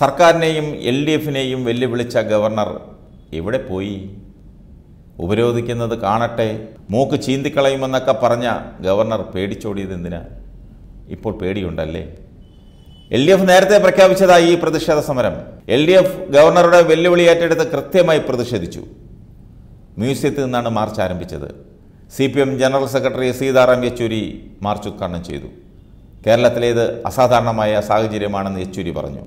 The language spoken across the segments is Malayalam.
സർക്കാരിനെയും എൽ ഡി എഫിനെയും വെല്ലുവിളിച്ച ഗവർണർ എവിടെ പോയി ഉപരോധിക്കുന്നത് കാണട്ടെ മൂക്ക് ചീന്തിക്കളയുമെന്നൊക്കെ പറഞ്ഞ ഗവർണർ പേടിച്ചോടിയത് എന്തിനാ ഇപ്പോൾ പേടിയുണ്ടല്ലേ എൽ ഡി എഫ് നേരത്തെ പ്രഖ്യാപിച്ചതായി ഈ പ്രതിഷേധ സമരം എൽ ഡി എഫ് ഗവർണറുടെ വെല്ലുവിളി ഏറ്റെടുത്ത് കൃത്യമായി പ്രതിഷേധിച്ചു മ്യൂസിയത്തിൽ നിന്നാണ് മാർച്ച് ആരംഭിച്ചത് C P M general secretary Sitaram Yechury march ഉദ്ഘാടനം ചെയ്തു കേരളത്തിലേത് അസാധാരണമായ സാഹചര്യമാണെന്ന് യെച്ചൂരി പറഞ്ഞു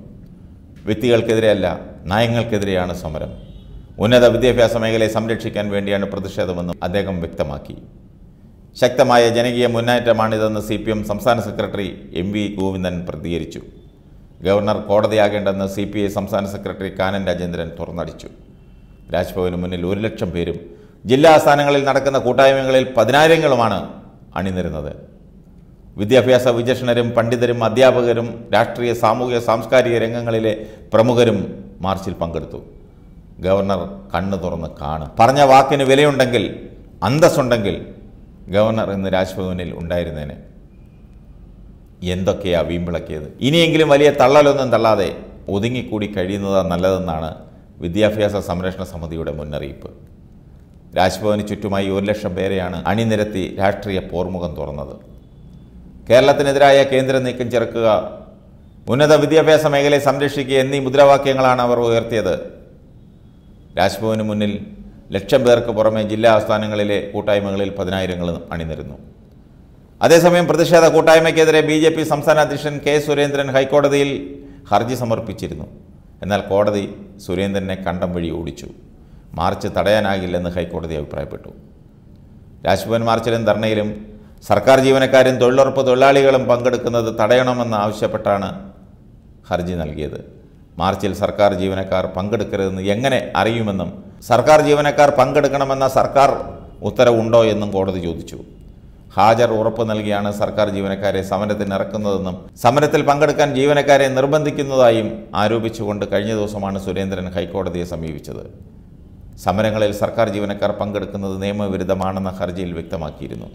വ്യക്തികൾക്കെതിരെയല്ല നയങ്ങൾക്കെതിരെയാണ് സമരം ഉന്നത വിദ്യാഭ്യാസ മേഖലയെ സംരക്ഷിക്കാൻ വേണ്ടിയാണ് പ്രതിഷേധമെന്നും അദ്ദേഹം വ്യക്തമാക്കി ശക്തമായ ജനകീയ മുന്നേറ്റമാണിതെന്ന് സി പി എം സംസ്ഥാന സെക്രട്ടറി എം വി ഗോവിന്ദൻ പ്രതികരിച്ചു ഗവർണർ കോടതിയാകേണ്ടെന്ന് സി പി ഐ സംസ്ഥാന സെക്രട്ടറി കാനൻ രാജേന്ദ്രൻ തുറന്നടിച്ചു രാജ്ഭവന് മുന്നിൽ ഒരു ലക്ഷം പേരും ജില്ലാ ആസ്ഥാനങ്ങളിൽ നടക്കുന്ന കൂട്ടായ്മകളിൽ പതിനായിരങ്ങളുമാണ് അണിനിരുന്നത് വിദ്യാഭ്യാസ വിചക്ഷണരും പണ്ഡിതരും അധ്യാപകരും രാഷ്ട്രീയ സാമൂഹിക സാംസ്കാരിക രംഗങ്ങളിലെ പ്രമുഖരും മാർച്ചിൽ പങ്കെടുത്തു ഗവർണർ കണ്ണു തുറന്ന് കാണും പറഞ്ഞ വാക്കിന് വിലയുണ്ടെങ്കിൽ അന്തസ്സുണ്ടെങ്കിൽ ഗവർണർ ഇന്ന് രാജ്ഭവനിൽ ഉണ്ടായിരുന്നേനെ എന്തൊക്കെയാ വീമ്പിളക്കിയത് ഇനിയെങ്കിലും വലിയ തള്ളലൊന്നും തള്ളാതെ ഒതുങ്ങിക്കൂടി കഴിയുന്നതാ നല്ലതെന്നാണ് വിദ്യാഭ്യാസ സംരക്ഷണ സമിതിയുടെ മുന്നറിയിപ്പ് രാജ്ഭവന് ചുറ്റുമായി ഒരു ലക്ഷം പേരെയാണ് അണിനിരത്തി രാഷ്ട്രീയ പോർമുഖം തുറന്നത് കേരളത്തിനെതിരായ കേന്ദ്ര നീക്കം ചെറുക്കുക ഉന്നത വിദ്യാഭ്യാസ മേഖലയെ സംരക്ഷിക്കുക എന്നീ മുദ്രാവാക്യങ്ങളാണ് അവർ ഉയർത്തിയത് രാജ്ഭവന് മുന്നിൽ ലക്ഷം പേർക്ക് പുറമെ ജില്ലാ ആസ്ഥാനങ്ങളിലെ കൂട്ടായ്മകളിൽ പതിനായിരങ്ങൾ അണിനിരുന്നു അതേസമയം പ്രതിഷേധ കൂട്ടായ്മയ്ക്കെതിരെ ബി ജെ പി സംസ്ഥാന അധ്യക്ഷൻ കെ സുരേന്ദ്രൻ ഹൈക്കോടതിയിൽ ഹർജി സമർപ്പിച്ചിരുന്നു എന്നാൽ കോടതി സുരേന്ദ്രനെ കണ്ടം വഴി ഓടിച്ചു മാർച്ച് തടയാനാകില്ലെന്ന് ഹൈക്കോടതി അഭിപ്രായപ്പെട്ടു രാജ്ഭവൻ മാർച്ചിലും ധർണയിലും സർക്കാർ ജീവനക്കാരും തൊഴിലുറപ്പ് തൊഴിലാളികളും പങ്കെടുക്കുന്നത് തടയണമെന്ന് ആവശ്യപ്പെട്ടാണ് ഹർജി നൽകിയത് മാർച്ചിൽ സർക്കാർ ജീവനക്കാർ പങ്കെടുക്കരുതെന്ന് എങ്ങനെ അറിയുമെന്നും സർക്കാർ ജീവനക്കാർ പങ്കെടുക്കണമെന്ന സർക്കാർ ഉത്തരവുണ്ടോ എന്നും കോടതി ചോദിച്ചു ഹാജർ ഉറപ്പ് നൽകിയാണ് സർക്കാർ ജീവനക്കാരെ സമരത്തിന് ഇറക്കുന്നതെന്നും സമരത്തിൽ പങ്കെടുക്കാൻ ജീവനക്കാരെ നിർബന്ധിക്കുന്നതായും ആരോപിച്ചുകൊണ്ട് കഴിഞ്ഞ ദിവസമാണ് സുരേന്ദ്രൻ ഹൈക്കോടതിയെ സമീപിച്ചത് സമരങ്ങളിൽ സർക്കാർ ജീവനക്കാർ പങ്കെടുക്കുന്നത് നിയമവിരുദ്ധമാണെന്ന ഹർജിയിൽ വ്യക്തമാക്കിയിരുന്നു